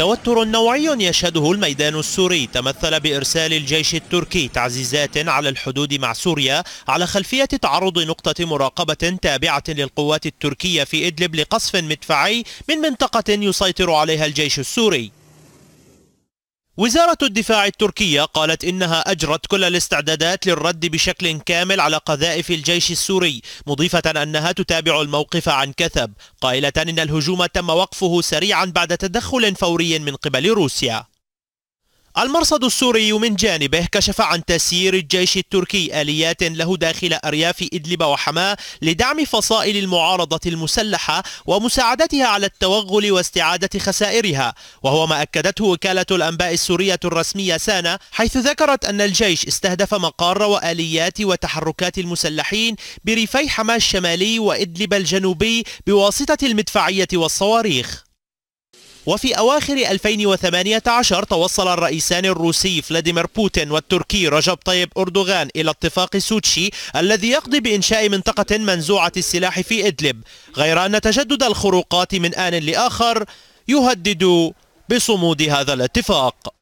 توتر نوعي يشهده الميدان السوري تمثل بإرسال الجيش التركي تعزيزات على الحدود مع سوريا على خلفية تعرض نقطة مراقبة تابعة للقوات التركية في إدلب لقصف مدفعي من منطقة يسيطر عليها الجيش السوري وزارة الدفاع التركية قالت إنها أجرت كل الاستعدادات للرد بشكل كامل على قذائف الجيش السوري مضيفة أنها تتابع الموقف عن كثب قائلة إن الهجوم تم وقفه سريعا بعد تدخل فوري من قبل روسيا المرصد السوري من جانبه كشف عن تسيير الجيش التركي آليات له داخل أرياف إدلب وحماة لدعم فصائل المعارضة المسلحة ومساعدتها على التوغل واستعادة خسائرها وهو ما أكدته وكالة الأنباء السورية الرسمية سانا حيث ذكرت أن الجيش استهدف مقار وآليات وتحركات المسلحين بريفي حماة الشمالي وإدلب الجنوبي بواسطة المدفعية والصواريخ وفي أواخر 2018 توصل الرئيسان الروسي فلاديمير بوتين والتركي رجب طيب أردوغان إلى اتفاق سوتشي الذي يقضي بإنشاء منطقة منزوعة السلاح في إدلب غير أن تجدد الخروقات من آن لآخر يهدد بصمود هذا الاتفاق